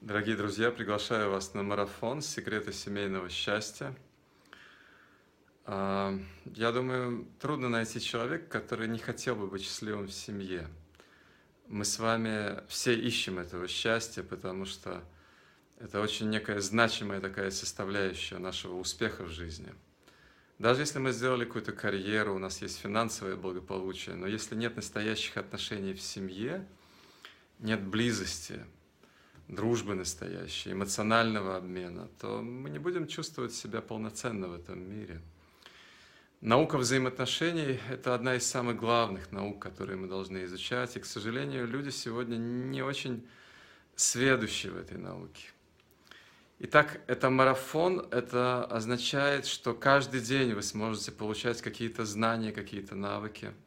Дорогие друзья, приглашаю вас на марафон «Секреты семейного счастья». А, я думаю, трудно найти человека, который не хотел бы быть счастливым в семье. Мы с вами все ищем этого счастья, потому что это очень некая значимая такая составляющая нашего успеха в жизни. Даже если мы сделали какую-то карьеру, у нас есть финансовое благополучие, но если нет настоящих отношений в семье, нет близости – дружбы настоящей, эмоционального обмена, то мы не будем чувствовать себя полноценно в этом мире. Наука взаимоотношений – это одна из самых главных наук, которые мы должны изучать. И, к сожалению, люди сегодня не очень сведущие в этой науке. Итак, это марафон, это означает, что каждый день вы сможете получать какие-то знания, какие-то навыки –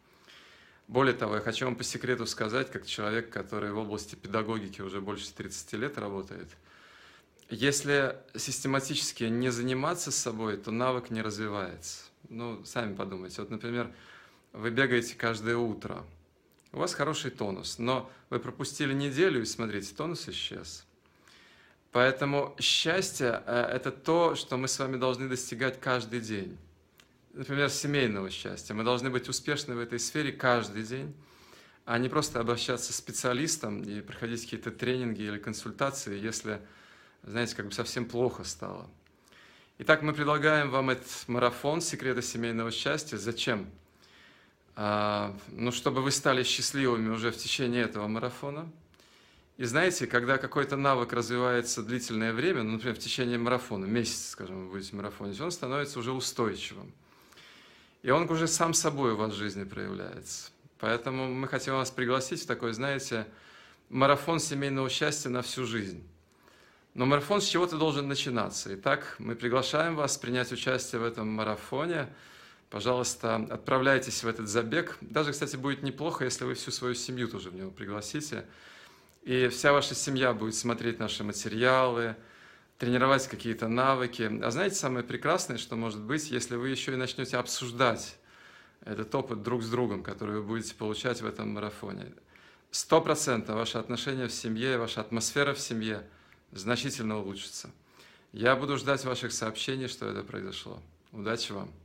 более того, я хочу вам по секрету сказать, как человек, который в области педагогики уже больше 30 лет работает, если систематически не заниматься собой, то навык не развивается. Ну, сами подумайте. Вот, например, вы бегаете каждое утро, у вас хороший тонус, но вы пропустили неделю, и смотрите, тонус исчез. Поэтому счастье э, – это то, что мы с вами должны достигать каждый день например, семейного счастья. Мы должны быть успешны в этой сфере каждый день, а не просто обращаться к специалистам и проходить какие-то тренинги или консультации, если, знаете, как бы совсем плохо стало. Итак, мы предлагаем вам этот марафон «Секреты семейного счастья». Зачем? А, ну, чтобы вы стали счастливыми уже в течение этого марафона. И знаете, когда какой-то навык развивается длительное время, ну, например, в течение марафона, месяц, скажем, вы будете марафонить, он становится уже устойчивым. И он уже сам собой у вас жизни проявляется. Поэтому мы хотим вас пригласить в такой, знаете, марафон семейного счастья на всю жизнь. Но марафон с чего-то должен начинаться. Итак, мы приглашаем вас принять участие в этом марафоне. Пожалуйста, отправляйтесь в этот забег. Даже, кстати, будет неплохо, если вы всю свою семью тоже в него пригласите. И вся ваша семья будет смотреть наши материалы, тренировать какие-то навыки. А знаете, самое прекрасное, что может быть, если вы еще и начнете обсуждать этот опыт друг с другом, который вы будете получать в этом марафоне. Сто процентов ваши отношения в семье, ваша атмосфера в семье значительно улучшится. Я буду ждать ваших сообщений, что это произошло. Удачи вам!